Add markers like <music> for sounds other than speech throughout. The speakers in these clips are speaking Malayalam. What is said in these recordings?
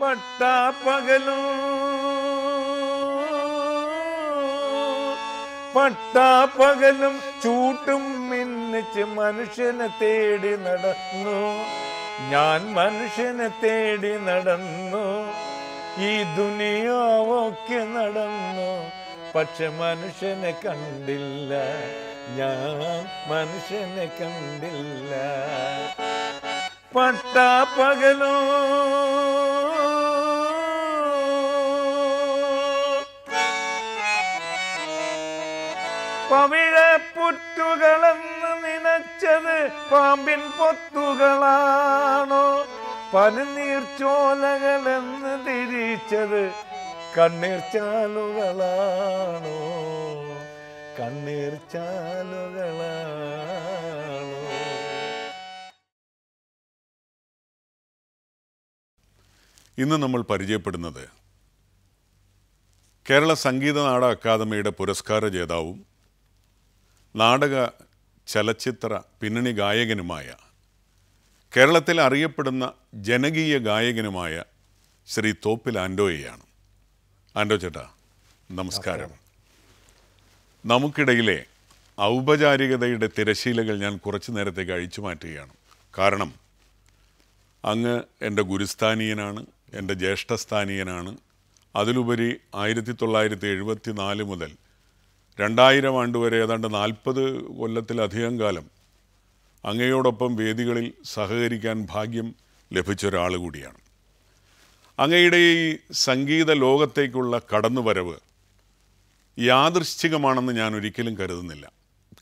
പട്ടാ പകലോ പട്ടാ പകലും ചൂട്ടും മിന്നിച്ച് മനുഷ്യനെ തേടി നടന്നു ഞാൻ മനുഷ്യനെ തേടി നടന്നു ഈ ദുനിയാവൊക്കെ നടന്നു പക്ഷെ മനുഷ്യനെ കണ്ടില്ല ഞാൻ മനുഷ്യനെ കണ്ടില്ല പട്ടാ പകലോ പുറ്റുകളെന്ന് നിനച്ചത് പാമ്പിൻ പൊത്തുകളാണോ പനിനീർച്ചോലകളെന്ന് തിരിച്ചത് കണ്ണീർ ചാലുകളാണോ കണ്ണീർ ചാലുകളാണോ ഇന്ന് നമ്മൾ പരിചയപ്പെടുന്നത് കേരള സംഗീത നാട അക്കാദമിയുടെ പുരസ്കാര ജേതാവും നാടക ചലച്ചിത്ര പിന്നണി ഗായകനുമായ കേരളത്തിൽ അറിയപ്പെടുന്ന ജനകീയ ഗായകനുമായ ശ്രീ തോപ്പിൽ ആൻഡോയെയാണ് ആൻഡോ ചേട്ടാ നമസ്കാരം നമുക്കിടയിലെ ഔപചാരികതയുടെ തിരശീലകൾ ഞാൻ കുറച്ചു നേരത്തേക്ക് അഴിച്ചു മാറ്റുകയാണ് കാരണം അങ്ങ് എൻ്റെ ഗുരുസ്ഥാനീയനാണ് എൻ്റെ ജ്യേഷ്ഠസ്ഥാനീയനാണ് അതിലുപരി ആയിരത്തി തൊള്ളായിരത്തി എഴുപത്തി നാല് മുതൽ രണ്ടായിരം ആണ്ടുവരെ ഏതാണ്ട് നാൽപ്പത് കൊല്ലത്തിലധികം കാലം അങ്ങയോടൊപ്പം വേദികളിൽ സഹകരിക്കാൻ ഭാഗ്യം ലഭിച്ച ഒരാൾ കൂടിയാണ് അങ്ങയുടെ ഈ സംഗീത ലോകത്തേക്കുള്ള കടന്നുവരവ് യാദൃശ്ചികമാണെന്ന് ഞാൻ ഒരിക്കലും കരുതുന്നില്ല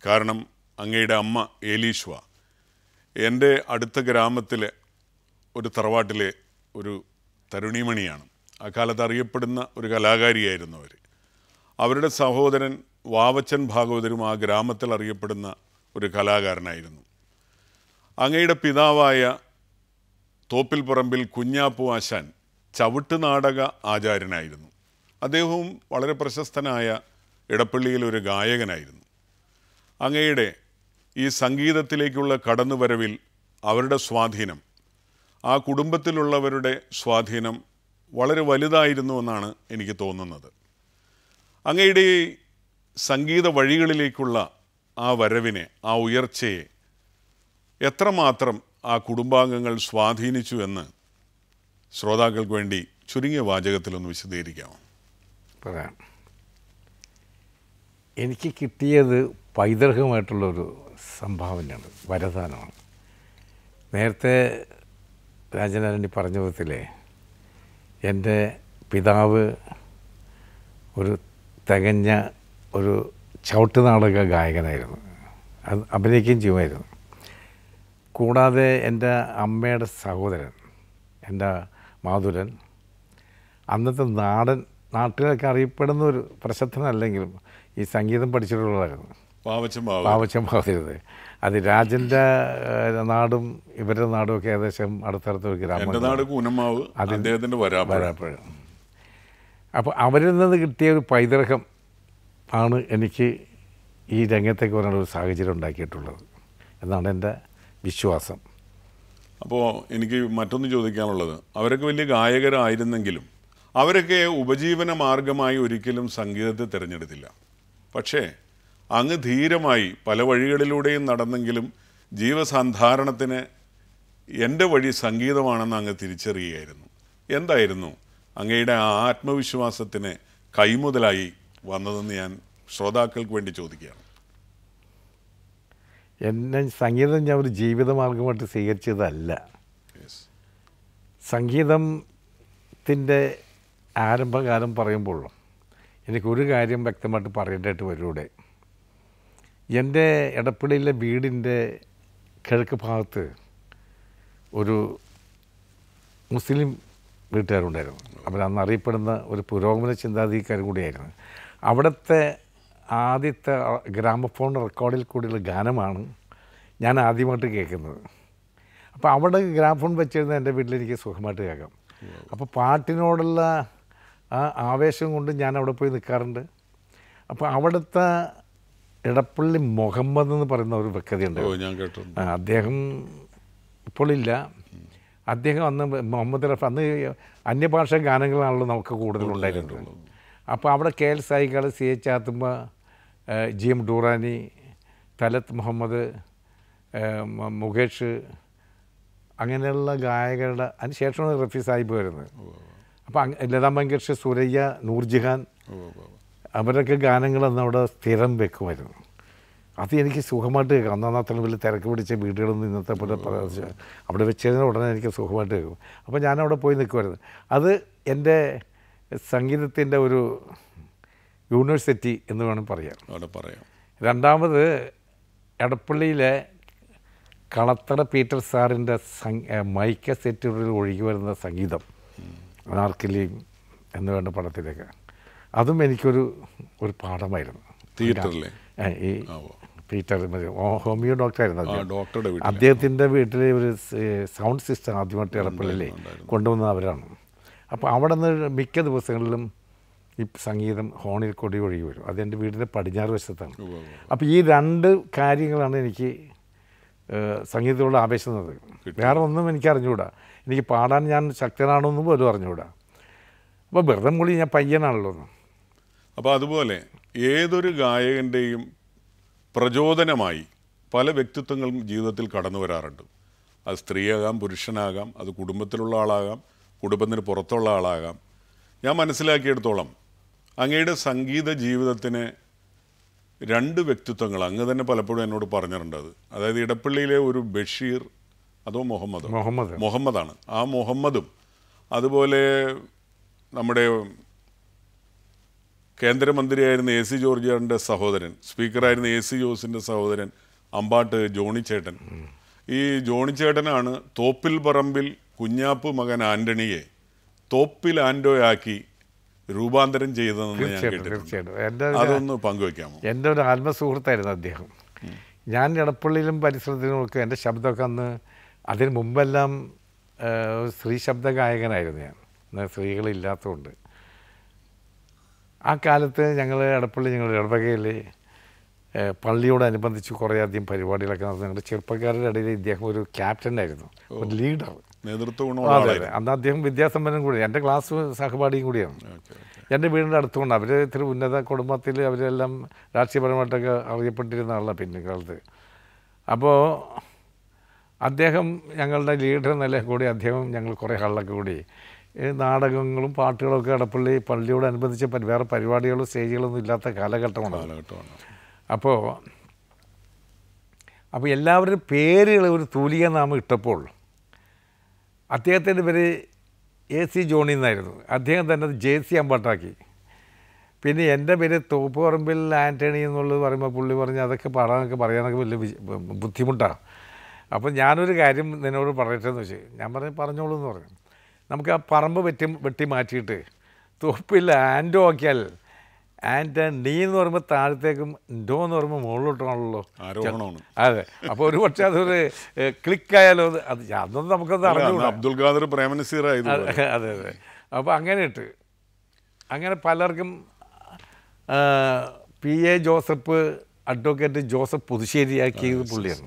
കാരണം അങ്ങയുടെ അമ്മ ഏലീശ്വ എൻ്റെ അടുത്ത ഗ്രാമത്തിലെ ഒരു തറവാട്ടിലെ ഒരു തരുണിമണിയാണ് അക്കാലത്ത് അറിയപ്പെടുന്ന ഒരു കലാകാരിയായിരുന്നു അവർ അവരുടെ സഹോദരൻ വാവച്ചൻ ഭാഗവതരും ആ ഗ്രാമത്തിൽ അറിയപ്പെടുന്ന ഒരു കലാകാരനായിരുന്നു അങ്ങയുടെ പിതാവായ തോപ്പിൽ പറമ്പിൽ കുഞ്ഞാപ്പു ആശാൻ ചവിട്ട് നാടക ആചാര്യനായിരുന്നു അദ്ദേഹവും വളരെ പ്രശസ്തനായ ഇടപ്പള്ളിയിൽ ഒരു ഗായകനായിരുന്നു അങ്ങയുടെ ഈ സംഗീതത്തിലേക്കുള്ള കടന്നുവരവിൽ അവരുടെ സ്വാധീനം ആ കുടുംബത്തിലുള്ളവരുടെ സ്വാധീനം വളരെ വലുതായിരുന്നു എന്നാണ് എനിക്ക് തോന്നുന്നത് അങ്ങയുടെ സംഗീത വഴികളിലേക്കുള്ള ആ വരവിനെ ആ ഉയർച്ചയെ എത്രമാത്രം ആ കുടുംബാംഗങ്ങൾ സ്വാധീനിച്ചു എന്ന് ശ്രോതാക്കൾക്ക് വേണ്ടി ചുരുങ്ങിയ വാചകത്തിലൊന്ന് വിശദീകരിക്കാമോ പറയാം എനിക്ക് കിട്ടിയത് പൈതൃകമായിട്ടുള്ളൊരു സംഭാവനയാണ് വരദാനമാണ് നേരത്തെ രാജനാരണി പറഞ്ഞ വിധത്തിലെ എൻ്റെ പിതാവ് ഒരു തികഞ്ഞ ഒരു ചവിട്ട് നാടക ഗായകനായിരുന്നു അത് അഭിനയിക്കുകയും ചെയ്യുമായിരുന്നു കൂടാതെ എൻ്റെ അമ്മയുടെ സഹോദരൻ എൻ്റെ മാധുരൻ അന്നത്തെ നാടൻ നാട്ടുകാർക്ക് അറിയപ്പെടുന്ന ഒരു പ്രശസ്തനല്ലെങ്കിലും ഈ സംഗീതം പഠിച്ചിട്ടുള്ളതായിരുന്നു പാവച്ചമാവരുത് അത് രാജൻ്റെ നാടും ഇവരുടെ നാടും ഒക്കെ ഏകദേശം അടുത്തടുത്ത് ഒരു ഗ്രാമം വരാപ്പുഴ അപ്പോൾ അവരിൽ നിന്ന് കിട്ടിയ ഒരു പൈതൃകം ആണ് എനിക്ക് ഈ രംഗത്തേക്ക് വരാനുള്ള ഒരു സാഹചര്യം ഉണ്ടാക്കിയിട്ടുള്ളത് എന്നാണ് എൻ്റെ വിശ്വാസം അപ്പോൾ എനിക്ക് മറ്റൊന്ന് ചോദിക്കാനുള്ളത് അവരൊക്കെ വലിയ ഗായകരായിരുന്നെങ്കിലും അവരൊക്കെ ഉപജീവന മാർഗമായി ഒരിക്കലും സംഗീതത്തെ തിരഞ്ഞെടുത്തില്ല പക്ഷേ അങ്ങ് ധീരമായി പല വഴികളിലൂടെയും നടന്നെങ്കിലും ജീവസന്ധാരണത്തിന് എൻ്റെ വഴി സംഗീതമാണെന്ന് അങ്ങ് തിരിച്ചറിയുകയായിരുന്നു എന്തായിരുന്നു അങ്ങയുടെ ആ ആത്മവിശ്വാസത്തിന് കൈമുതലായി വന്നതെന്ന് ഞാൻ ശ്രോതാക്കൾക്ക് വേണ്ടി ചോദിക്കുകയാണ് എന്നെ സംഗീതം ഞാൻ ഒരു ജീവിതമാർഗമായിട്ട് സ്വീകരിച്ചതല്ല സംഗീതത്തിൻ്റെ ആരംഭകാലം പറയുമ്പോഴും എനിക്കൊരു കാര്യം വ്യക്തമായിട്ട് പറയേണ്ടതായിട്ട് വരൂടെ എൻ്റെ ഇടപ്പള്ളിയിലെ വീടിൻ്റെ കിഴക്ക് ഭാഗത്ത് ഒരു മുസ്ലിം വീട്ടുകാരുണ്ടായിരുന്നു അവർ അന്ന് അറിയപ്പെടുന്ന ഒരു പുരോഗമന ചിന്താഗതിക്കാരും കൂടിയായിരുന്നു അവിടുത്തെ ആദ്യത്തെ ഗ്രാമഫോൺ റെക്കോർഡിൽ കൂടിയുള്ള ഗാനമാണ് ഞാൻ ആദ്യമായിട്ട് കേൾക്കുന്നത് അപ്പോൾ അവിടെ ഗ്രാമഫോൺ വെച്ചിരുന്ന എൻ്റെ വീട്ടിലെനിക്ക് സുഖമായിട്ട് കേൾക്കാം അപ്പോൾ പാട്ടിനോടുള്ള ആ ആവേശം കൊണ്ട് ഞാൻ അവിടെ പോയി നിൽക്കാറുണ്ട് അപ്പോൾ അവിടുത്തെ ഇടപ്പള്ളി മുഹമ്മദ് എന്ന് പറയുന്ന ഒരു വ്യക്തിയുണ്ട് അദ്ദേഹം ഇപ്പോഴില്ല അദ്ദേഹം അന്ന് മുഹമ്മദ് റഫ് അന്ന് അന്യഭാഷ ഗാനങ്ങളാണല്ലോ നമുക്ക് കൂടുതലുണ്ടായിരുന്നത് അപ്പോൾ അവിടെ K L Saigal C H Atma G M Durrani Talat Muhammad Mukesh അങ്ങനെയുള്ള ഗായകരുടെ അതിന് ശേഷമാണ് റഫി സാഹിബ് വരുന്നത് അപ്പം ലതാ മങ്കേഷ് സുരയ്യ നൂർജിഹാൻ അവരൊക്കെ ഗാനങ്ങൾ അന്ന് അവിടെ സ്ഥിരം വെക്കുമായിരുന്നു അത് എനിക്ക് സുഖമായിട്ട് കേൾക്കാം അന്നാണ് അത്രയും വലിയ തിരക്ക് പിടിച്ച വീടുകളൊന്നും ഇന്നത്തെ പോലെ അവിടെ വെച്ചതിന് ഉടനെ എനിക്ക് സുഖമായിട്ട് കേൾക്കും അപ്പോൾ ഞാനവിടെ പോയി നിൽക്കുമായിരുന്നു അത് എൻ്റെ സംഗീതത്തിൻ്റെ ഒരു യൂണിവേഴ്സിറ്റി എന്ന് വേണം പറയാം അവിടെ പറയാം രണ്ടാമത് എടപ്പള്ളിയിലെ കളത്തട പീറ്റർ സാറിൻ്റെ മൈക്ക സെറ്റുകളിൽ ഒഴുകി വരുന്ന സംഗീതം അനാർക്കിലിയും എന്ന് വേണ്ട പടത്തിലേക്ക് അതും എനിക്കൊരു ഒരു പാഠമായിരുന്നു ഈ പീറ്റർ ഹോമിയോ ഡോക്ടർ ആയിരുന്നു അദ്ദേഹത്തിൻ്റെ വീട്ടിലെ ഒരു സൗണ്ട് സിസ്റ്റം ആദ്യമായിട്ട് എടപ്പള്ളിയിലെ കൊണ്ടുവന്ന അവരാണ് അപ്പോൾ അവിടെ നിന്ന് മിക്ക ദിവസങ്ങളിലും ഈ സംഗീതം ഹോണിൽ കൊടി ഒഴുകി വരും അതെൻ്റെ വീടിൻ്റെ പടിഞ്ഞാറ് വശത്താണ് അപ്പോൾ ഈ രണ്ട് കാര്യങ്ങളാണ് എനിക്ക് സംഗീതത്തോട് ആവേശം തന്നത് വേറെ ഒന്നും എനിക്ക് അറിഞ്ഞുകൂടാ എനിക്ക് പാടാൻ ഞാൻ ശക്തനാണെന്നും പോലും അറിഞ്ഞുകൂടാ അപ്പോൾ വെറുതെ മൂളി ഞാൻ പയ്യനാണല്ലോ അപ്പോൾ അതുപോലെ ഏതൊരു ഗായകൻ്റെയും പ്രചോദനമായി പല വ്യക്തിത്വങ്ങളും ജീവിതത്തിൽ കടന്നു വരാറുണ്ട് അത് സ്ത്രീയാകാം പുരുഷനാകാം അത് കുടുംബത്തിലുള്ള ആളാകാം കുടുംബത്തിന് പുറത്തുള്ള ആളാകാം ഞാൻ മനസ്സിലാക്കിയെടുത്തോളം അങ്ങയുടെ സംഗീത ജീവിതത്തിന് രണ്ട് വ്യക്തിത്വങ്ങൾ അങ്ങ് തന്നെ പലപ്പോഴും എന്നോട് പറഞ്ഞിട്ടുണ്ട് അത് അതായത് ഇടപ്പള്ളിയിലെ ഒരു ബഷീർ അതോ മുഹമ്മദ് മുഹമ്മദ് മുഹമ്മദാണ് ആ മുഹമ്മദും അതുപോലെ നമ്മുടെ കേന്ദ്രമന്ത്രിയായിരുന്ന എ സി ജോർജിയാറിൻ്റെ സഹോദരൻ സ്പീക്കറായിരുന്ന എ സി ജോസിൻ്റെ സഹോദരൻ അമ്പാട്ട് ജോണിച്ചേട്ടൻ ഈ ജോണിച്ചേട്ടനാണ് തോപ്പിൽ പറമ്പിൽ കുഞ്ഞാപ്പ് മകൻ ആന്റണിയെ തോപ്പിൽ ആൻഡോയാക്കി രൂപാന്തരം ചെയ്തതെന്ന് ഞാൻ കേട്ടിട്ടുണ്ട് അതൊന്ന് പങ്കുവെക്കാമോ എൻ്റെ ഒരു ആത്മസുഹൃത്തായിരുന്നു അദ്ദേഹം ഞാൻ ഇടപ്പള്ളിയിലും പരിസരത്തിലും ഒക്കെ എൻ്റെ ശബ്ദമൊക്കെ അന്ന് അതിന് മുമ്പെല്ലാം സ്ത്രീ ശബ്ദ ഗായകനായിരുന്നു ഞാൻ എന്നാൽ സ്ത്രീകളില്ലാത്തതുകൊണ്ട് ആ കാലത്ത് ഞങ്ങൾ ഇടപ്പള്ളി ഞങ്ങളുടെ ഇടവകയിൽ പള്ളിയോടനുബന്ധിച്ച് കുറേയധികം പരിപാടികളൊക്കെ നടന്നു ഞങ്ങളുടെ ചെറുപ്പക്കാരുടെ ഇടയിൽ ഇദ്ദേഹം ഒരു ക്യാപ്റ്റൻ ആയിരുന്നു ഒരു ലീഡർ നേതൃത്വ ഗുണമുള്ള അന്ന് അദ്ദേഹം വിദ്യാസമ്പന്നം കൂടി എൻ്റെ ക്ലാസ് സഹപാഠിയും കൂടിയാണ് എൻ്റെ വീടിൻ്റെ അടുത്തുകൊണ്ട് അവർ ഇത്തിരി ഉന്നത കുടുംബത്തിൽ അവരെല്ലാം രാഷ്ട്രീയപരമായിട്ടൊക്കെ അറിയപ്പെട്ടിരുന്ന ആളാണ് പിന്നെ കാലത്ത് അപ്പോൾ അദ്ദേഹം ഞങ്ങളുടെ ലീഡർ നില കൂടി അദ്ദേഹം ഞങ്ങൾ കുറേ ആളിലൊക്കെ കൂടി നാടകങ്ങളും പാട്ടുകളൊക്കെ ഇടപ്പള്ളി പള്ളിയോടനുബന്ധിച്ച് വേറെ പരിപാടികളും സ്റ്റേജുകളൊന്നും ഇല്ലാത്ത കാലഘട്ടമാണ് കാലഘട്ടമാണ് അപ്പോൾ അപ്പോൾ എല്ലാവരും പേരുകൾ ഒരു തൂലിക നാമം ഇട്ടപ്പോൾ അദ്ദേഹത്തിൻ്റെ പേര് എ സി ജോണി എന്നായിരുന്നു അദ്ദേഹം തന്നെ ജെ സി അമ്പാട്ടാക്കി പിന്നെ എൻ്റെ പേര് തോപ്പുപറമ്പിൽ ആൻ്റണി എന്നുള്ളത് പറയുമ്പോൾ പുള്ളി പറഞ്ഞ് അതൊക്കെ പാടാനൊക്കെ പറയാനൊക്കെ വലിയ ബുദ്ധിമുട്ടാണ് അപ്പം ഞാനൊരു കാര്യം നിന്നോട് പറയട്ടെന്ന് എന്ന് വെച്ച് ഞാൻ പറഞ്ഞ് പറഞ്ഞോളൂ എന്ന് പറഞ്ഞു നമുക്ക് ആ പറമ്പ് വെട്ടി വെട്ടി മാറ്റിയിട്ട് തോപ്പിൽ ആൻഡോ ആക്കിയാൽ ആൻഡ് നീ എന്ന് പറയുമ്പോൾ താഴത്തേക്കും ഡോ എന്ന് പറയുമ്പോൾ മുകളിലോട്ടാണല്ലോ അതെ അപ്പൊ ഒരു പക്ഷേ അതൊരു ക്ലിക്കായാലോ അത് അതൊന്നും നമുക്കത് അറിഞ്ഞു അബ്ദുൽ ഖാദർ പ്രേമനസീർ അതെ അതെ അപ്പൊ അങ്ങനെ ഇട്ട് അങ്ങനെ പലർക്കും P A Joseph advocate Joseph പുതുശ്ശേരിയാക്കിയത് പുള്ളിയാണ്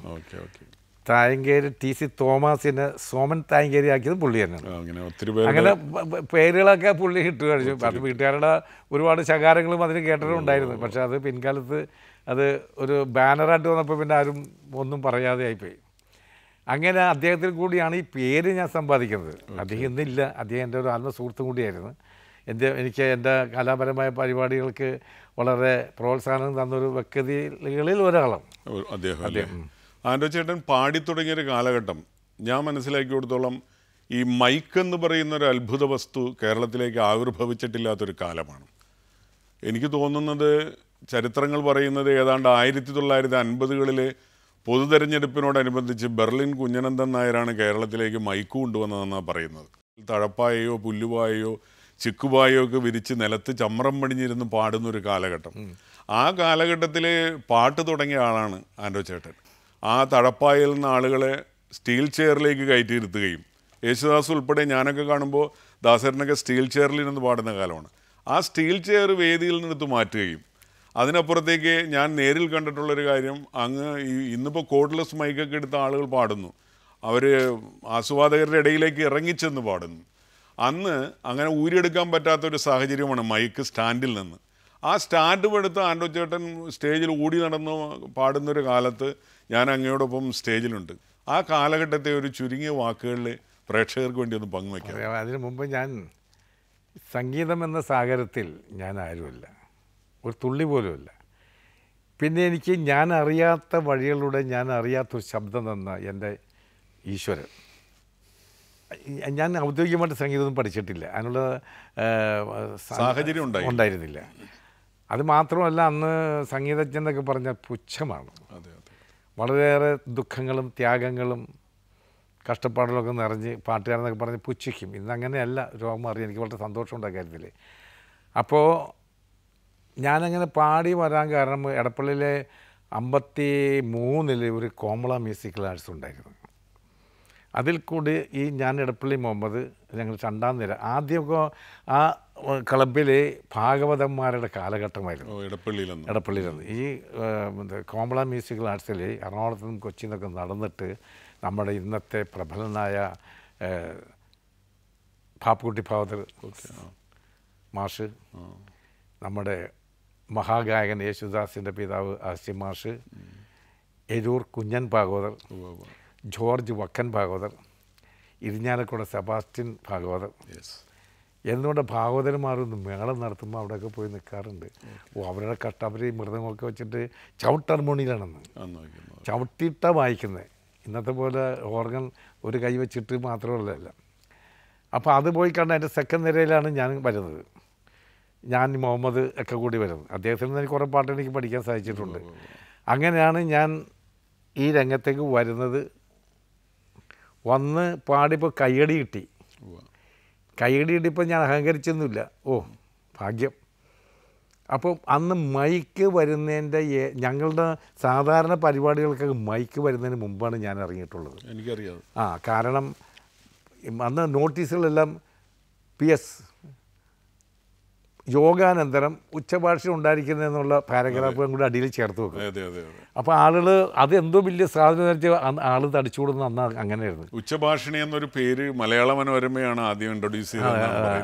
തായങ്കേരി ടി സി തോമസിനെ സോമൻ തായങ്കേരി ആക്കിയത് പുള്ളി തന്നെയാണ് അങ്ങനെ ഒത്തിരി പേരുകളൊക്കെ പുള്ളി ഇട്ട് കഴിച്ചു അത് വീട്ടുകാരുടെ ഒരുപാട് ശകാരങ്ങളും അതിന് കേട്ടിട്ടുണ്ടായിരുന്നു പക്ഷെ അത് പിൻകാലത്ത് അത് ഒരു ബാനറായിട്ട് വന്നപ്പോൾ പിന്നെ ആരും ഒന്നും പറയാതെ ആയിപ്പോയി അങ്ങനെ അദ്ദേഹത്തിൽ കൂടിയാണ് ഈ പേര് ഞാൻ സമ്പാദിക്കുന്നത് അദ്ദേഹം ഇന്നില്ല അദ്ദേഹം എൻ്റെ ഒരു ആത്മസുഹൃത്തും കൂടിയായിരുന്നു എൻ്റെ എനിക്ക് എൻ്റെ കലാപരമായ പരിപാടികൾക്ക് വളരെ പ്രോത്സാഹനം തന്നൊരു വ്യക്തികളിൽ ഒരാളാണ് അദ്ദേഹം ആൻഡോ ചേട്ടൻ പാടിത്തുടങ്ങിയൊരു കാലഘട്ടം ഞാൻ മനസ്സിലാക്കി കൊടുത്തോളം ഈ മൈക്ക് എന്ന് പറയുന്ന ഒരു അത്ഭുത വസ്തു കേരളത്തിലേക്ക് ആവിർഭവിച്ചിട്ടില്ലാത്തൊരു കാലമാണ് എനിക്ക് തോന്നുന്നത് ചരിത്രങ്ങൾ പറയുന്നത് ഏതാണ്ട് ആയിരത്തി തൊള്ളായിരത്തി അൻപതുകളിലെ പൊതുതെരഞ്ഞെടുപ്പിനോടനുബന്ധിച്ച് ബെർലിൻ കുഞ്ഞനന്ദൻ നായരാണ് കേരളത്തിലേക്ക് മൈക്ക് കൊണ്ടുവന്നതെന്നാണ് പറയുന്നത് തഴപ്പായയോ പുല്ലുവായയോ ചിക്കുപായോ ഒക്കെ വിരിച്ച് നിലത്ത് ചമ്രം പണിഞ്ഞിരുന്ന് പാടുന്നൊരു കാലഘട്ടം ആ കാലഘട്ടത്തിൽ പാട്ട് തുടങ്ങിയ ആളാണ് ആൻഡോ ചേട്ടൻ ആ തടപ്പായിൽ നിന്ന് ആളുകളെ സ്റ്റീൽ ചെയറിലേക്ക് കയറ്റിയിരുത്തുകയും യേശുദാസ് ഉൾപ്പെടെ ഞാനൊക്കെ കാണുമ്പോൾ ദാസരനൊക്കെ സ്റ്റീൽ ചെയറിൽ നിന്ന് പാടുന്ന കാലമാണ് ആ സ്റ്റീൽ ചെയർ വേദിയിൽ നിന്നെടുത്ത് മാറ്റുകയും അതിനപ്പുറത്തേക്ക് ഞാൻ നേരിൽ കണ്ടിട്ടുള്ളൊരു കാര്യം അങ്ങ് ഇന്നിപ്പോൾ കോഡ്ലെസ് മൈക്കൊക്കെ എടുത്ത ആളുകൾ പാടുന്നു അവർ ആസ്വാദകരുടെ ഇടയിലേക്ക് ഇറങ്ങിച്ചെന്ന് പാടുന്നു അന്ന് അങ്ങനെ ഊരിയെടുക്കാൻ പറ്റാത്തൊരു സാഹചര്യമാണ് മൈക്ക് സ്റ്റാൻഡിൽ നിന്ന് ആ സ്റ്റാൻഡും എടുത്ത് ആൻഡോ ചേട്ടൻ സ്റ്റേജിൽ ഓടി നടന്ന് പാടുന്നൊരു കാലത്ത് ഞാൻ അങ്ങയോടൊപ്പം സ്റ്റേജിലുണ്ട് ആ കാലഘട്ടത്തെ ഒരു ചുരുങ്ങിയ വാക്കുകളിൽ പ്രേക്ഷകർക്ക് വേണ്ടി ഒന്ന് പങ്കുവയ്ക്കാം അതിനു മുമ്പ് ഞാൻ സംഗീതം എന്ന സാഗരത്തിൽ ഞാൻ ആരുമല്ല ഒരു തുള്ളി പോലുമല്ല പിന്നെ എനിക്ക് ഞാൻ അറിയാത്ത വഴികളിലൂടെ ഞാൻ അറിയാത്തൊരു ശബ്ദം തന്ന എൻ്റെ ഈശ്വരൻ ഞാൻ ഔദ്യോഗികമായിട്ട് സംഗീതമൊന്നും പഠിച്ചിട്ടില്ല അതിനുള്ള സാഹചര്യം ഉണ്ടായിരുന്നില്ല അത് മാത്രമല്ല അന്ന് സംഗീതജ്ഞൻ എന്നൊക്കെ പറഞ്ഞാൽ പുച്ഛമാണ് വളരെയേറെ ദുഃഖങ്ങളും ത്യാഗങ്ങളും കഷ്ടപ്പാടുകളൊക്കെ നിറഞ്ഞ് പാട്ടുകാരെന്നൊക്കെ പറഞ്ഞ് പുച്ഛിക്കും അങ്ങനെയല്ല രോഗം മാറി എനിക്ക് വളരെ സന്തോഷമുണ്ട് കാര്യത്തിൽ അപ്പോൾ ഞാനങ്ങനെ പാടി വരാൻ കാരണം എടപ്പള്ളിയിലെ അമ്പത്തി മൂന്നിൽ ഒരു കോമള മ്യൂസിക്കൽ ആർട്സ് ഉണ്ടായിരുന്നു അതിൽ കൂടി ഈ ഞാൻ ഇടപ്പള്ളി മുഹമ്മദ് ഞങ്ങൾ രണ്ടാം നിര ആദ്യമൊക്കെ ആ ക്ലബിലെ ഭാഗവതന്മാരുടെ കാലഘട്ടമായിരുന്നു ഇടപ്പള്ളിയിലെന്ന് ഇടപ്പള്ളിയിലെന്ന് ഈ കോമള മ്യൂസിക്കൽ ആർട്സിൽ എറണാകുളത്തു നിന്നും കൊച്ചിയിൽ നിന്നൊക്കെ നടന്നിട്ട് നമ്മുടെ ഇന്നത്തെ പ്രബലനായ പാപ്പുകുട്ടി ഫാദർ മാഷ് നമ്മുടെ മഹാഗായകൻ യേശുദാസിൻ്റെ പിതാവ് ആസി മാഷ് എരൂർ കുഞ്ഞൻ ഭാഗവതർ ജോർജ് വക്കൻ ഭാഗവതർ ഇരിഞ്ഞാലക്കുട സെബാസ്റ്റ്യൻ ഭാഗവതർ എന്തുകൊണ്ട് ഭാഗവതന്മാരൊന്ന് മേളം നടത്തുമ്പോൾ അവിടെയൊക്കെ പോയി നിൽക്കാറുണ്ട് ഓ അവരുടെ കഷ്ടപ്പരി മൃതങ്ങളൊക്കെ വെച്ചിട്ട് ചവിട്ട് ഹാർമോണിയിലാണെന്ന് ചവിട്ടിയിട്ടാണ് വായിക്കുന്നത് ഇന്നത്തെ പോലെ ഓർഗൻ ഒരു കൈ വെച്ചിട്ട് മാത്രമല്ല അപ്പോൾ അത് പോയി കണ്ട എൻ്റെ സെക്കൻഡ് നിരയിലാണ് ഞാൻ വരുന്നത് ഞാൻ മുഹമ്മദ് ഒക്കെ കൂടി വരുന്നത് അദ്ദേഹത്തിൽ നിന്ന് കുറേ പാട്ട് എനിക്ക് പഠിക്കാൻ സാധിച്ചിട്ടുണ്ട് അങ്ങനെയാണ് ഞാൻ ഈ രംഗത്തേക്ക് വരുന്നത് വന്ന് പാടിപ്പോൾ കയ്യടി കിട്ടി കയ്യടി കിട്ടിയപ്പോൾ ഞാൻ അഹങ്കരിച്ചൊന്നുമില്ല ഓ ഭാഗ്യം അപ്പോൾ അന്ന് മൈക്ക് വരുന്നതിൻ്റെ ഞങ്ങളുടെ സാധാരണ പരിപാടികൾക്കൊക്കെ മൈക്ക് വരുന്നതിന് മുമ്പാണ് ഞാൻ ഇറങ്ങിയിട്ടുള്ളത് എനിക്കറിയാം ആ കാരണം അന്ന് നോട്ടീസുകളെല്ലാം പി എസ് യോഗാനന്തരം ഉച്ചഭാഷ ഉണ്ടായിരിക്കുന്നതെന്നുള്ള പാരഗ്രാഫും കൂടി അടിയിൽ ചേർത്ത് വെക്കും അപ്പോൾ ആളുകൾ അത് എന്തോ വലിയ സാധനം ആൾ തടിച്ചുകൂടുന്ന അന്ന് അങ്ങനെയായിരുന്നു ഉച്ചഭാഷണി എന്നൊരു പേര് മലയാള മനോരമയാണ് ആദ്യം ഇൻട്രൊഡ്യൂസ് ചെയ്തത്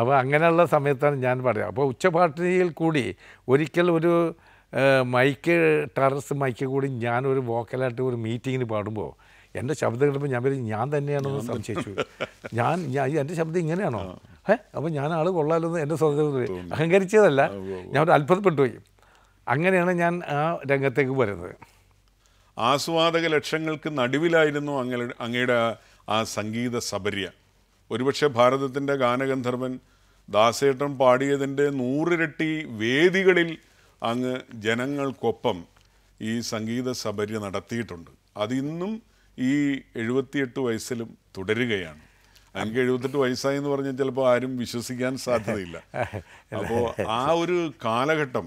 അപ്പോൾ അങ്ങനെയുള്ള സമയത്താണ് ഞാൻ പറയുക അപ്പോൾ ഉച്ചഭാഷണിയിൽ കൂടി ഒരിക്കൽ ഒരു മൈക്ക് ടെറസ് മൈക്ക് കൂടി ഞാനൊരു വോക്കലായിട്ട് ഒരു മീറ്റിങ്ങിന് പാടുമ്പോൾ എൻ്റെ ശബ്ദം കിട്ടുമ്പോൾ ഞാൻ പറയും ഞാൻ എന്ന് സംശയിച്ചു ഞാൻ ഞാൻ എൻ്റെ ശബ്ദം ഇങ്ങനെയാണോ ഏഹ് അപ്പോൾ ഞാൻ ആൾ കൊള്ളാലൊന്ന് എൻ്റെ സ്വന്തം അഹങ്കരിച്ചതല്ല ഞാൻ ഒരു അത്ഭുതപ്പെട്ടു പോയി അങ്ങനെയാണ് ഞാൻ ആ രംഗത്തേക്ക് വരുന്നത് ആസ്വാദക ലക്ഷങ്ങൾക്ക് നടുവിലായിരുന്നു അങ്ങയുടെ അങ്ങയുടെ ആ സംഗീത സബര്യ ഒരുപക്ഷെ ഭാരതത്തിൻ്റെ ഗാനഗന്ധർവൻ ദാസേട്ടൻ പാടിയതിൻ്റെ നൂറിരട്ടി വേദികളിൽ അങ്ങ് ജനങ്ങൾക്കൊപ്പം ഈ സംഗീത സബര്യ നടത്തിയിട്ടുണ്ട് അതിന്നും ഈ എഴുപത്തിയെട്ട് വയസ്സിലും തുടരുകയാണ് എനിക്ക് എഴുപത്തെട്ട് വയസ്സായി എന്ന് പറഞ്ഞാൽ ചിലപ്പോൾ ആരും വിശ്വസിക്കാൻ സാധ്യതയില്ല <laughs> അപ്പോൾ ആ ഒരു കാലഘട്ടം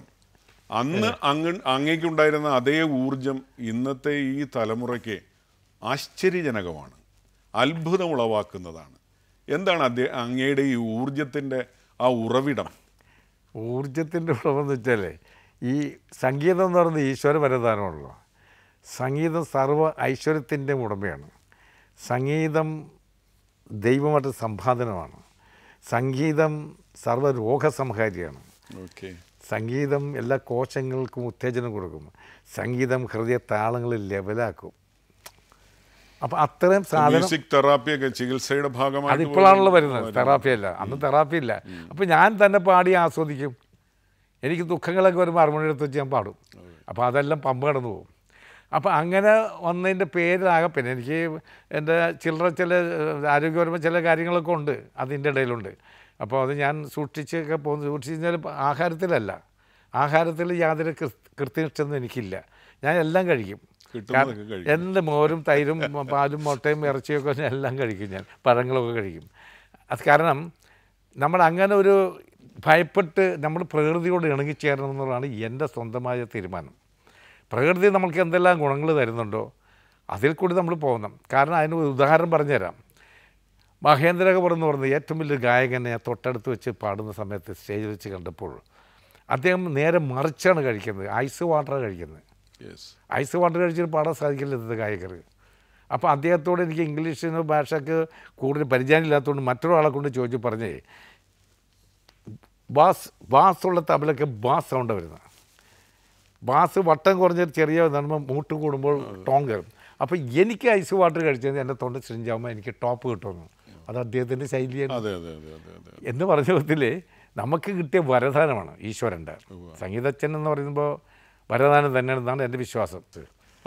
അന്ന് അങ്ങ് അങ്ങേക്കുണ്ടായിരുന്ന അതേ ഊർജം ഇന്നത്തെ ഈ തലമുറയ്ക്ക് ആശ്ചര്യജനകമാണ് അത്ഭുതമുളവാക്കുന്നതാണ് എന്താണ് അദ്ദേഹം അങ്ങയുടെ ഈ ഊർജത്തിൻ്റെ ആ ഉറവിടം ഊർജത്തിൻ്റെ ഉറവെന്ന് വെച്ചാലേ ഈ സംഗീതം എന്ന് പറയുന്നത് ഈശ്വരപരദാനമുള്ളൂ സംഗീതം സർവ്വ ഐശ്വര്യത്തിൻ്റെ ഉടമയാണ് സംഗീതം ദൈവമായിട്ട് സമ്പാദനമാണ് സംഗീതം സർവ്വരോഗസംഹാരിയാണ് ഓക്കെ സംഗീതം എല്ലാ കോശങ്ങൾക്കും ഉത്തേജനം കൊടുക്കും സംഗീതം ഹൃദയ താളങ്ങൾ ലെവലാക്കും അപ്പം അത്രയും സാധനം തെറാപ്പിയൊക്കെ ചികിത്സയുടെ ഭാഗമായി അതിപ്പോഴാണല്ലോ വരുന്നത് തെറാപ്പി അല്ല അന്ന് തെറാപ്പി ഇല്ല അപ്പം ഞാൻ തന്നെ പാടി ആസ്വദിക്കും എനിക്ക് ദുഃഖങ്ങളൊക്കെ വരുമ്പോൾ അറുമണിയെടുത്ത് വെച്ച് ഞാൻ പാടും അപ്പോൾ അതെല്ലാം പമ്പ് കടന്നു പോകും അപ്പോൾ അങ്ങനെ വന്നതിൻ്റെ പേരിലാകെ പിന്നെ എനിക്ക് എൻ്റെ ചില്ലറ ചില ആരോഗ്യപരമായ ചില കാര്യങ്ങളൊക്കെ ഉണ്ട് അതിൻ്റെ ഇടയിലുണ്ട് അപ്പോൾ അത് ഞാൻ സൂക്ഷിച്ചൊക്കെ പോകുന്നു സൂക്ഷിച്ചു കഴിഞ്ഞാൽ ആഹാരത്തിലല്ല ആഹാരത്തിൽ യാതൊരു കൃത്യനിഷ്ഠൊന്നും എനിക്കില്ല ഞാൻ എല്ലാം കഴിക്കും എന്ത് മോരും തൈരും പാലും മുട്ടയും ഇറച്ചിയൊക്കെ എല്ലാം കഴിക്കും ഞാൻ പഴങ്ങളൊക്കെ കഴിക്കും അത് കാരണം നമ്മൾ അങ്ങനെ ഒരു ഭയപ്പെട്ട് നമ്മൾ പ്രകൃതിയോട് ഇണങ്ങിച്ചേരണം എന്നുള്ളതാണ് എൻ്റെ സ്വന്തമായ തീരുമാനം പ്രകൃതി നമ്മൾക്ക് എന്തെല്ലാം ഗുണങ്ങൾ തരുന്നുണ്ടോ അതിൽ കൂടി നമ്മൾ പോകണം കാരണം അതിന് ഒരു ഉദാഹരണം പറഞ്ഞുതരാം മഹേന്ദ്ര കപൂർ എന്ന് പറയുന്നത് ഏറ്റവും വലിയ ഗായകനെ തൊട്ടടുത്ത് വെച്ച് പാടുന്ന സമയത്ത് സ്റ്റേജിൽ വെച്ച് കണ്ടപ്പോൾ അദ്ദേഹം നേരെ മറിച്ചാണ് കഴിക്കുന്നത് ഐസ് വാട്ടർ കഴിക്കുന്നത് ഐസ് വാട്ടർ കഴിച്ചിട്ട് പാടാൻ സാധിക്കില്ല ഇന്നത്തെ ഗായകർ അപ്പോൾ അദ്ദേഹത്തോട് എനിക്ക് ഇംഗ്ലീഷിന് ഭാഷയ്ക്ക് കൂടുതൽ ഇല്ലാത്തതുകൊണ്ട് മറ്റൊരാളെ കൊണ്ട് ചോദിച്ച് പറഞ്ഞേ ബാസ് ഉള്ള തബലൊക്കെ ബാസ് സൗണ്ട് വരുന്നത് ബാസ് വട്ടം കുറഞ്ഞൊരു ചെറിയ നന്മ മൂട്ട് കൂടുമ്പോൾ ടോങ് കയറും അപ്പോൾ എനിക്ക് ഐസ് വാട്ടർ കഴിച്ചത് എൻ്റെ തൊണ്ട സ്ട്രിഞ്ചാകുമ്പോൾ എനിക്ക് ടോപ്പ് കിട്ടുന്നു അത് അദ്ദേഹത്തിൻ്റെ ശൈലിയാണ് എന്ന് പറഞ്ഞ വിധത്തിൽ നമുക്ക് കിട്ടിയ വരദാനമാണ് ഈശ്വരൻ്റെ സംഗീതച്ഛൻ എന്ന് പറയുമ്പോൾ വരദാനം തന്നെയാണെന്നാണ് എൻ്റെ വിശ്വാസം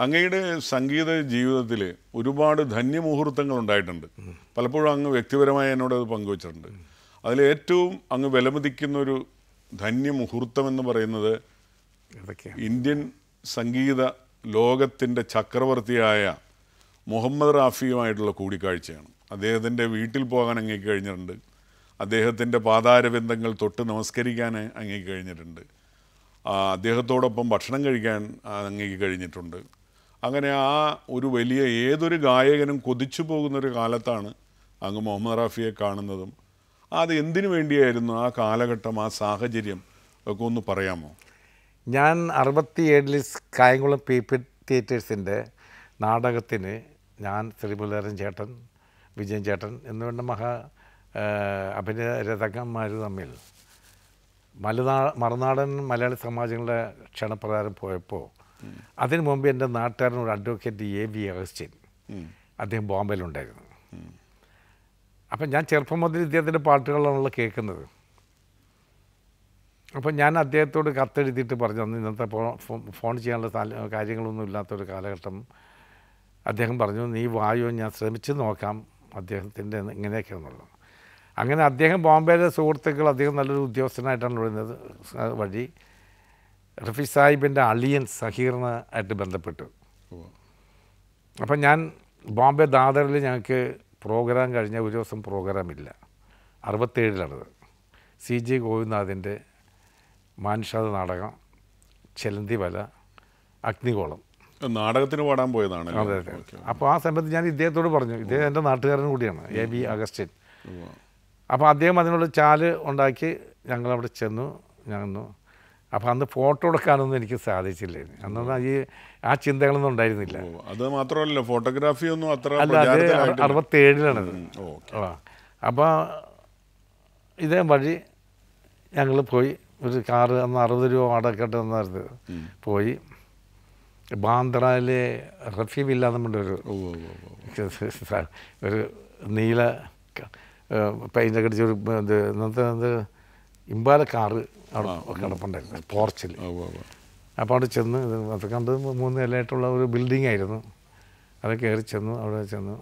അങ്ങയുടെ സംഗീത ജീവിതത്തിൽ ഒരുപാട് ധന്യമുഹൂർത്തങ്ങൾ ഉണ്ടായിട്ടുണ്ട് പലപ്പോഴും അങ്ങ് വ്യക്തിപരമായി എന്നോട് അത് പങ്കുവച്ചിട്ടുണ്ട് അതിൽ ഏറ്റവും അങ്ങ് വിലമതിക്കുന്ന ഒരു ധന്യമുഹൂർത്തം എന്ന് പറയുന്നത് ഇന്ത്യൻ സംഗീത ലോകത്തിൻ്റെ ചക്രവർത്തിയായ മുഹമ്മദ് റാഫിയുമായിട്ടുള്ള കൂടിക്കാഴ്ചയാണ് അദ്ദേഹത്തിൻ്റെ വീട്ടിൽ പോകാൻ അങ്ങേക്ക് കഴിഞ്ഞിട്ടുണ്ട് അദ്ദേഹത്തിൻ്റെ പാതാരബന്ധങ്ങൾ തൊട്ട് നമസ്കരിക്കാൻ അങ്ങേക്ക് കഴിഞ്ഞിട്ടുണ്ട് അദ്ദേഹത്തോടൊപ്പം ഭക്ഷണം കഴിക്കാൻ അങ്ങേക്ക് കഴിഞ്ഞിട്ടുണ്ട് അങ്ങനെ ആ ഒരു വലിയ ഏതൊരു ഗായകനും കൊതിച്ചു പോകുന്നൊരു കാലത്താണ് അങ്ങ് മുഹമ്മദ് റാഫിയെ കാണുന്നതും അത് എന്തിനു വേണ്ടിയായിരുന്നു ആ കാലഘട്ടം ആ സാഹചര്യം ഒക്കെ ഒന്ന് പറയാമോ ഞാൻ അറുപത്തിയേഴിൽ കായംകുളം പി പി തിയേറ്റേഴ്സിൻ്റെ നാടകത്തിന് ഞാൻ ശ്രീമുലരൻ ചേട്ടൻ വിജയൻ ചേട്ടൻ എന്നുവേണ്ട മഹാ അഭിനയ രഥകന്മാർ തമ്മിൽ മലനാ മറുനാടൻ മലയാളി സമാജങ്ങളുടെ ക്ഷണപ്രകാരം പോയപ്പോൾ അതിനു മുമ്പ് എൻ്റെ നാട്ടുകാരനോട് അഡ്വക്കേറ്റ് എ വി അഗസ്റ്റിൻ അദ്ദേഹം ബോംബെയിലുണ്ടായിരുന്നു അപ്പം ഞാൻ ചെറുപ്പം മുതൽ ഇദ്ദേഹത്തിൻ്റെ പാട്ടുകളാണല്ലോ കേൾക്കുന്നത് അപ്പോൾ ഞാൻ അദ്ദേഹത്തോട് കത്തെഴുതിയിട്ട് പറഞ്ഞു അന്ന് ഇന്നത്തെ ഫോൺ ചെയ്യാനുള്ള കാര്യങ്ങളൊന്നും ഇല്ലാത്തൊരു കാലഘട്ടം അദ്ദേഹം പറഞ്ഞു നീ വായോ ഞാൻ ശ്രമിച്ച് നോക്കാം അദ്ദേഹത്തിൻ്റെ ഇങ്ങനെയൊക്കെയാണെന്നുള്ളത് അങ്ങനെ അദ്ദേഹം ബോംബെയിലെ സുഹൃത്തുക്കൾ അദ്ദേഹം നല്ലൊരു ഉദ്യോഗസ്ഥനായിട്ടാണ് പറയുന്നത് വഴി റഫീ സാഹിബിൻ്റെ അളിയൻ സഹീറിന് ആയിട്ട് ബന്ധപ്പെട്ടു അപ്പം ഞാൻ ബോംബെ ദാദറിൽ ഞങ്ങൾക്ക് പ്രോഗ്രാം കഴിഞ്ഞ ഒരു ദിവസം പ്രോഗ്രാമില്ല അറുപത്തേഴിലാണത് സി ജി ഗോവിന്ദനാഥിൻ്റെ മാനുഷാദ നാടകം ചെലന്തി വല അഗ്നികോളം നാടകത്തിന് പാടാൻ പോയതാണ് അതെ അതെ അപ്പോൾ ആ സമയത്ത് ഞാൻ ഇദ്ദേഹത്തോട് പറഞ്ഞു ഇദ്ദേഹം എൻ്റെ നാട്ടുകാരൻ കൂടിയാണ് എ ബി അഗസ്റ്റിൻ അപ്പോൾ അദ്ദേഹം അതിനുള്ള ചാല് ഉണ്ടാക്കി ഞങ്ങളവിടെ ചെന്നു ഞങ്ങൾ അപ്പോൾ അന്ന് ഫോട്ടോ എടുക്കാനൊന്നും എനിക്ക് സാധിച്ചില്ലായിരുന്നു അന്ന് ഈ ആ ചിന്തകളൊന്നും ഉണ്ടായിരുന്നില്ല അത് മാത്രമല്ല ഫോട്ടോഗ്രാഫി ഒന്നും അത്ര അല്ല അറുപത്തേഴിലാണത് അപ്പോൾ ഇതേ വഴി ഞങ്ങൾ പോയി ഒരു കാറ് അന്ന് അറുപത് രൂപ അടക്കട്ടെ എന്നായിരുന്നു പോയി ബാന്ദ്രയിലെ റഫീബില്ല എന്നുകൊണ്ട് ഒരു ഒരു നീല പെയിൻ്റൊക്കെ അടിച്ച ഇത് ഇന്നത്തെ എന്ത് ഇമ്പാല കാറ് അവിടെ കിടപ്പുണ്ടായിരുന്നു പോർച്ചിൽ അപ്പോൾ അവിടെ ചെന്ന് അത് കണ്ട് മൂന്ന് നിലയായിട്ടുള്ള ഒരു ബിൽഡിംഗ് ആയിരുന്നു അത് കയറി ചെന്നു അവിടെ ചെന്നു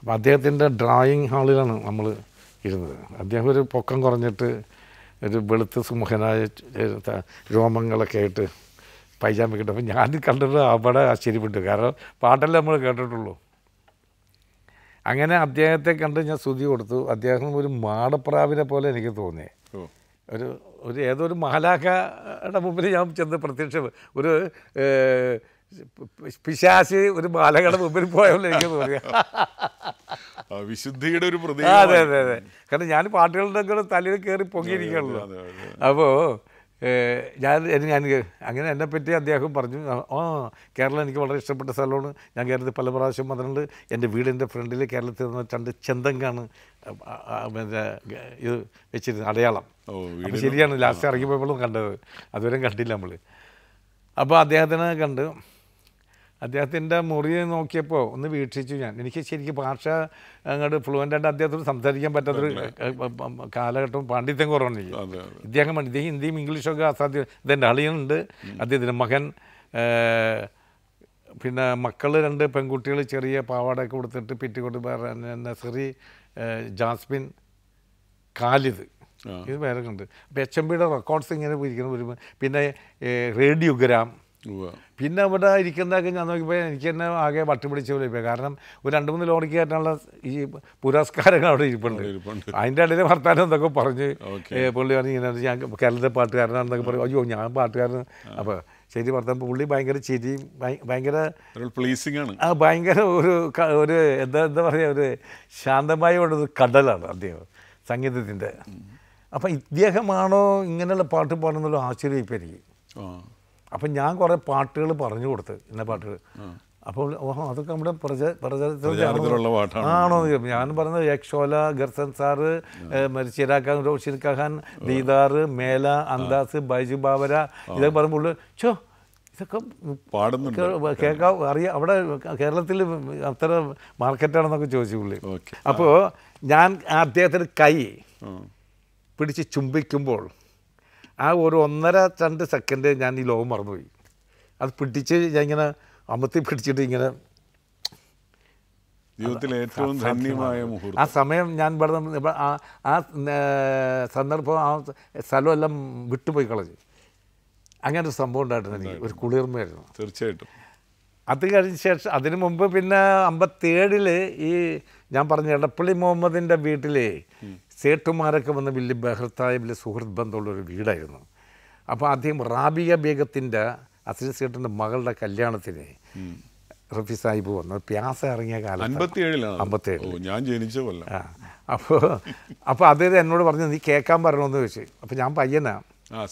അപ്പോൾ അദ്ദേഹത്തിൻ്റെ ഡ്രായിങ് ഹാളിലാണ് നമ്മൾ ഇരുന്നത് അദ്ദേഹം ഒരു പൊക്കം കുറഞ്ഞിട്ട് ഒരു വെളുത്ത് സുമുഖനായ രോമങ്ങളൊക്കെ ആയിട്ട് പൈജാമ കിട്ടുമ്പോൾ ഞാൻ കണ്ടത് അവിടെ ആശ്ചര്യപ്പെട്ടു കാരണം പാട്ടല്ലേ നമ്മൾ കേട്ടിട്ടുള്ളൂ അങ്ങനെ അദ്ദേഹത്തെ കണ്ട് ഞാൻ സ്തുതി കൊടുത്തു അദ്ദേഹം ഒരു മാടപ്രാവിനെ പോലെ എനിക്ക് തോന്നി ഒരു ഒരു ഏതോ ഒരു മഹലാഖയുടെ മുമ്പിൽ ഞാൻ ചെന്ന് പ്രത്യക്ഷ ഒരു പിശാശി ഒരു ബാലകയുടെ മുമ്പിൽ പോയല്ലോ എനിക്ക് തോന്നിയ <laughs> വിശുദ്ധിയുടെ ഒരു പ്രതീക അതെ അതെ അതെ കാരണം ഞാൻ പാട്ടുകളുടെ കൂടെ തലയിൽ കയറി പൊങ്ങിയിരിക്കുകയുള്ളൂ അപ്പോൾ ഞാൻ ഞാൻ അങ്ങനെ എന്നെ പറ്റി അദ്ദേഹം പറഞ്ഞു ആ കേരളം എനിക്ക് വളരെ ഇഷ്ടപ്പെട്ട സ്ഥലമാണ് ഞാൻ കേരളത്തിൽ പല പ്രാവശ്യം വന്നിട്ടുണ്ട് എൻ്റെ വീടിൻ്റെ ഫ്രണ്ടിൽ കേരളത്തിൽ നിന്ന് രണ്ട് ചെന്തങ്കാണ് മറ്റേ ഇത് വെച്ചിരുന്നത് അടയാളം ശരിയാണ് ലാസ്റ്റ് ഇറങ്ങി കണ്ടത് അതുവരെ കണ്ടില്ല നമ്മൾ അപ്പോൾ അദ്ദേഹത്തിനെ കണ്ട് അദ്ദേഹത്തിൻ്റെ മുറി നോക്കിയപ്പോൾ ഒന്ന് വീക്ഷിച്ചു ഞാൻ എനിക്ക് ശരിക്കും ഭാഷ അങ്ങോട്ട് ആയിട്ട് അദ്ദേഹത്തോട് സംസാരിക്കാൻ പറ്റാത്തൊരു കാലഘട്ടവും പാണ്ഡിത്യം കുറവാണ് ഇദ്ദേഹം ഇദ്ദേഹം ഹിന്ദിയും ഇംഗ്ലീഷും ഒക്കെ അസാധ്യം ഇതെൻ്റെ അളിയനുണ്ട് അദ്ദേഹത്തിൻ്റെ മകൻ പിന്നെ മക്കൾ രണ്ട് പെൺകുട്ടികൾ ചെറിയ പാവാടയൊക്കെ കൊടുത്തിട്ട് പിറ്റിക്കോട്ട് നസറി ജാസ്മിൻ കാലിദ് ഇത് വേറെ ഉണ്ട് അപ്പം എച്ച് എം ബിയുടെ റെക്കോർഡ്സ് ഇങ്ങനെ ഇരിക്കുന്ന വരുമ്പോൾ പിന്നെ റേഡിയോഗ്രാം പിന്നെ അവിടെ ഇരിക്കുന്നതൊക്കെ ഞാൻ നോക്കിയപ്പോൾ എനിക്ക് തന്നെ ആകെ വട്ടി പിടിച്ച പോലെ ഇപ്പോൾ കാരണം ഒരു രണ്ട് മൂന്ന് ലോണിക്ക് കയറ്റാനുള്ള ഈ പുരസ്കാരങ്ങൾ അവിടെ ഇരിപ്പുണ്ട് അതിൻ്റെ ഇടയിൽ വർത്താനം എന്തൊക്കെ പറഞ്ഞ് പുള്ളി പറഞ്ഞ് ഇങ്ങനെ ഞാൻ കേരളത്തെ പാട്ടുകാരനാണെന്നൊക്കെ പറയും അയ്യോ ഞാൻ പാട്ടുകാരൻ അപ്പോൾ ശരി ഭർത്താൻ പുള്ളി ഭയങ്കര ചിരിയും ഭയങ്കര പ്ലീസിംഗ് ആണ് ആ ഭയങ്കര ഒരു ഒരു എന്താ എന്താ പറയുക ഒരു ശാന്തമായ ഒരു കടലാണ് അദ്ദേഹം സംഗീതത്തിൻ്റെ അപ്പം ഇദ്ദേഹമാണോ ഇങ്ങനെയുള്ള പാട്ട് പാടുന്നുള്ള ആശ്ചര്യം ഇപ്പോൾ എനിക്ക് അപ്പം ഞാൻ കുറേ പാട്ടുകൾ പറഞ്ഞു കൊടുത്ത് ഇന്ന പാട്ടുകൾ അപ്പോൾ ഓഹോ അതൊക്കെ നമ്മുടെ പ്രചാരത്തിലുള്ള ആണോ ഞാൻ പറഞ്ഞത് യക്ഷോല ഗർസൻ സാറ് ചിരാഖാൻ റോഷിൻ കഹാൻ ദീദാർ മേല അന്താസ് ബൈജു ബാബര ഇതൊക്കെ പറയുമ്പോൾ ചോ ഇതൊക്കെ പാടുന്നുണ്ട് കേൾക്കാം അറിയാം അവിടെ കേരളത്തിൽ അത്ര മാർക്കറ്റാണെന്നൊക്കെ ചോദിച്ചു പുള്ളി അപ്പോൾ ഞാൻ അദ്ദേഹത്തിന് കൈ പിടിച്ച് ചുംബിക്കുമ്പോൾ ആ ഒരു ഒന്നര രണ്ട് സെക്കൻഡ് ഞാൻ ഈ ലോകം മറന്നുപോയി അത് പിടിച്ച് ഞാൻ ഇങ്ങനെ അമർത്തി പിടിച്ചിട്ട് ഇങ്ങനെ ജീവിതത്തിലെ ഏറ്റവും ധന്യമായ ആ സമയം ഞാൻ ഇവിടെ ആ സന്ദർഭം ആ സ്ഥലമെല്ലാം വിട്ടുപോയി കളഞ്ഞു അങ്ങനെ ഒരു സംഭവം ഉണ്ടായിട്ടുണ്ട് എനിക്ക് ഒരു കുളിർമയായിരുന്നു തീർച്ചയായിട്ടും അത് കഴിഞ്ഞ ശേഷം അതിനു മുമ്പ് പിന്നെ അമ്പത്തിയേഴിൽ ഈ ഞാൻ പറഞ്ഞ എടപ്പള്ളി മുഹമ്മദിൻ്റെ വീട്ടിൽ സേട്ടുമാരൊക്കെ വന്ന് വലിയ ബഹൃത്തായ വലിയ സുഹൃത്ത് ബന്ധമുള്ളൊരു വീടായിരുന്നു അപ്പോൾ അദ്ദേഹം റാബിയ ബേഗത്തിൻ്റെ അസിൻ സേട്ടിൻ്റെ മകളുടെ കല്യാണത്തിന് റഫി സാഹിബ് വന്നു പ്യാസ ഇറങ്ങിയ കാലം അമ്പത്തിയേഴിലാണ് ഞാൻ ജനിച്ച കൊല്ലം ആ അപ്പോൾ അപ്പോൾ അദ്ദേഹം എന്നോട് പറഞ്ഞു നീ കേൾക്കാൻ പറയണമെന്ന് ചോദിച്ചു അപ്പോൾ ഞാൻ പയ്യനാ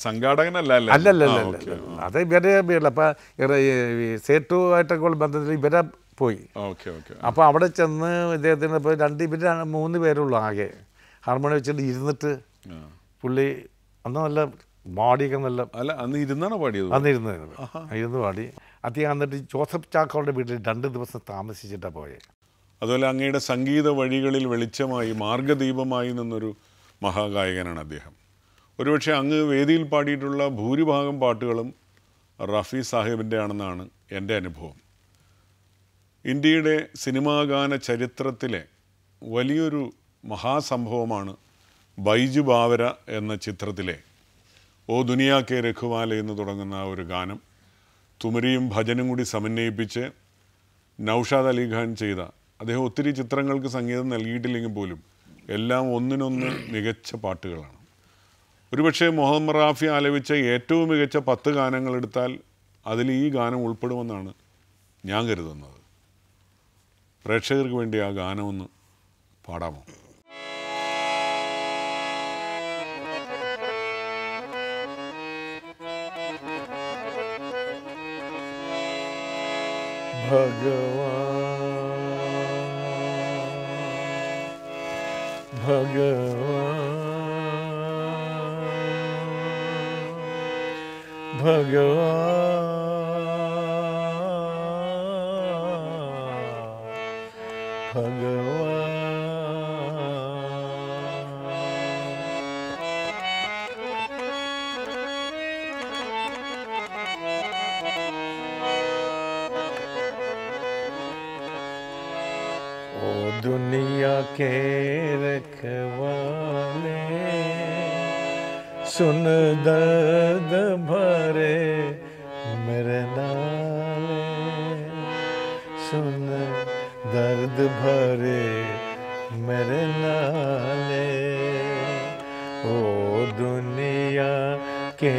സംഘാടകനല്ല അല്ലല്ലല്ല അത് ഇവരെ വീട്ടിൽ അപ്പം സേട്ടുമായിട്ടൊക്കെ ഉള്ള ബന്ധത്തിൽ ഇവരെ പോയി അപ്പോൾ അവിടെ ചെന്ന് ഇദ്ദേഹത്തിന് ഇപ്പോൾ രണ്ട് ഇവര് മൂന്ന് പേരുള്ളൂ ആകെ ഹാർമോണിയം വെച്ചിട്ട് ഇരുന്നിട്ട് പുള്ളി അന്ന് നല്ല ബോഡിയൊക്കെ നല്ല അല്ല അന്ന് ഇരുന്നാണ് പാടിയത് അന്ന് ഇരുന്ന് ഇരുന്ന് പാടി അദ്ദേഹം എന്നിട്ട് ജോസഫ് ചാക്കോളുടെ വീട്ടിൽ രണ്ട് ദിവസം താമസിച്ചിട്ടാണ് പോയത് അതുപോലെ അങ്ങയുടെ സംഗീത വഴികളിൽ വെളിച്ചമായി മാർഗദീപമായി നിന്നൊരു മഹാഗായകനാണ് അദ്ദേഹം ഒരുപക്ഷെ അങ്ങ് വേദിയിൽ പാടിയിട്ടുള്ള ഭൂരിഭാഗം പാട്ടുകളും റഫി സാഹിബിൻ്റെ ആണെന്നാണ് എൻ്റെ അനുഭവം ഇന്ത്യയുടെ സിനിമാഗാന ചരിത്രത്തിലെ വലിയൊരു മഹാസംഭവമാണ് ബൈജു ബാവര എന്ന ചിത്രത്തിലെ ഓ ദുനിയാ കെ രഘുവാല എന്ന് തുടങ്ങുന്ന ഒരു ഗാനം തുമരിയും ഭജനും കൂടി സമന്വയിപ്പിച്ച് നൌഷാദ് അലിഖാൻ ചെയ്ത അദ്ദേഹം ഒത്തിരി ചിത്രങ്ങൾക്ക് സംഗീതം നൽകിയിട്ടില്ലെങ്കിൽ പോലും എല്ലാം ഒന്നിനൊന്ന് മികച്ച പാട്ടുകളാണ് ഒരുപക്ഷെ മുഹമ്മദ് റാഫി ആലപിച്ച ഏറ്റവും മികച്ച പത്ത് ഗാനങ്ങൾ എടുത്താൽ അതിൽ ഈ ഗാനം ഉൾപ്പെടുമെന്നാണ് ഞാൻ കരുതുന്നത് പ്രേക്ഷകർക്ക് വേണ്ടി ആ ഗാനമൊന്ന് പാടാമോ Bhagavan Bhagavan Bhagavan के रखवाले सुन दर्द भरे मेरे नाले सुन दर्द भरे मेरे नाले ओ दुनिया के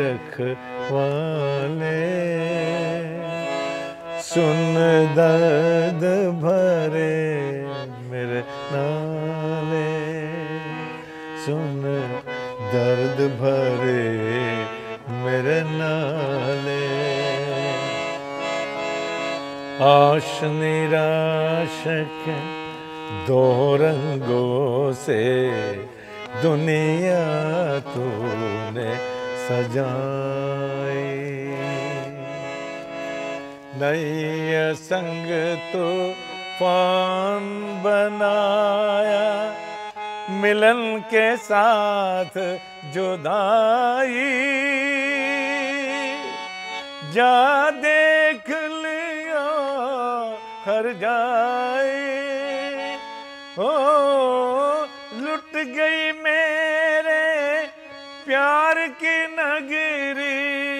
रखवाले सुन दर्द भरे भरे मेरे नाले आश निराशक दो रंगों से दुनिया तूने सजाई नैया संग तो फान बनाया मिलन के साथ जुदाई जा देख लियो हर जाए हो लुट गई मेरे प्यार की नगरी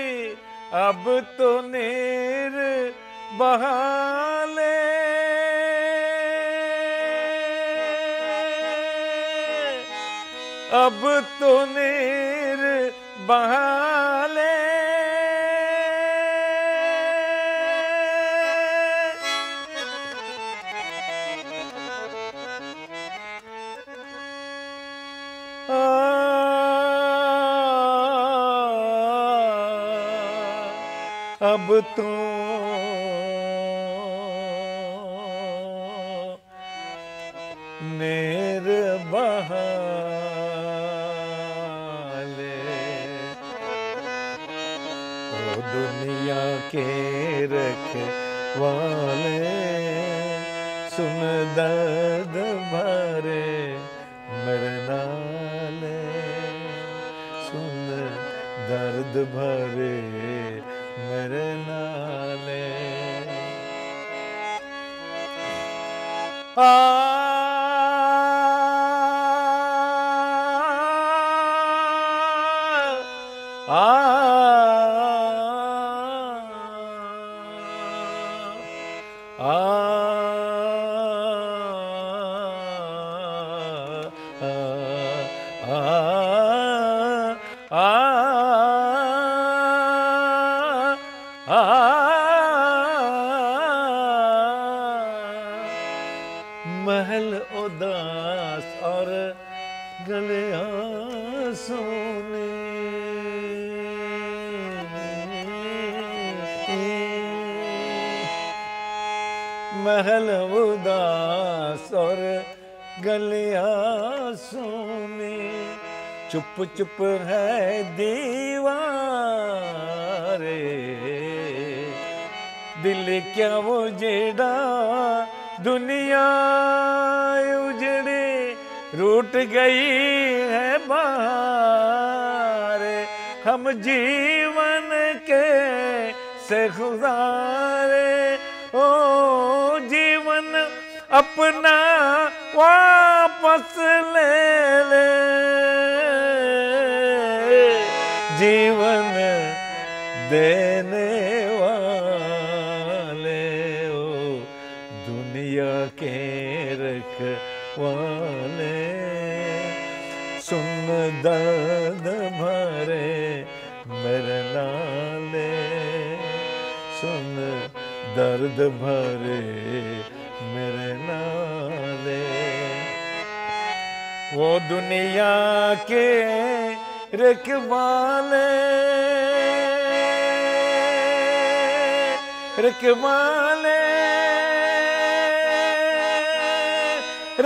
अब तो नीर बहा अब तो नेर बहा के वाले सुन दर्द भरे मरनाले सुन दर्द भरे मरनाले आ सर गले सोने महल उदास और गलिया सोने चुप चुप है दीवारे दिल क्या वो जेड़ा दुनिया उजड़े रूट गई है बारे हम जीवन के से गुजारे ओ जीवन अपना वापस ले ले जीवन देने वाले ओ दुनिया के रख वाले दर्द भरे मेरे नाले सुन दर्द भरे मेरे नाले वो दुनिया के रकबाले रकबाले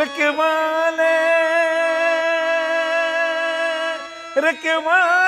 रकबाले ಕಿರಕೆ ಮಾ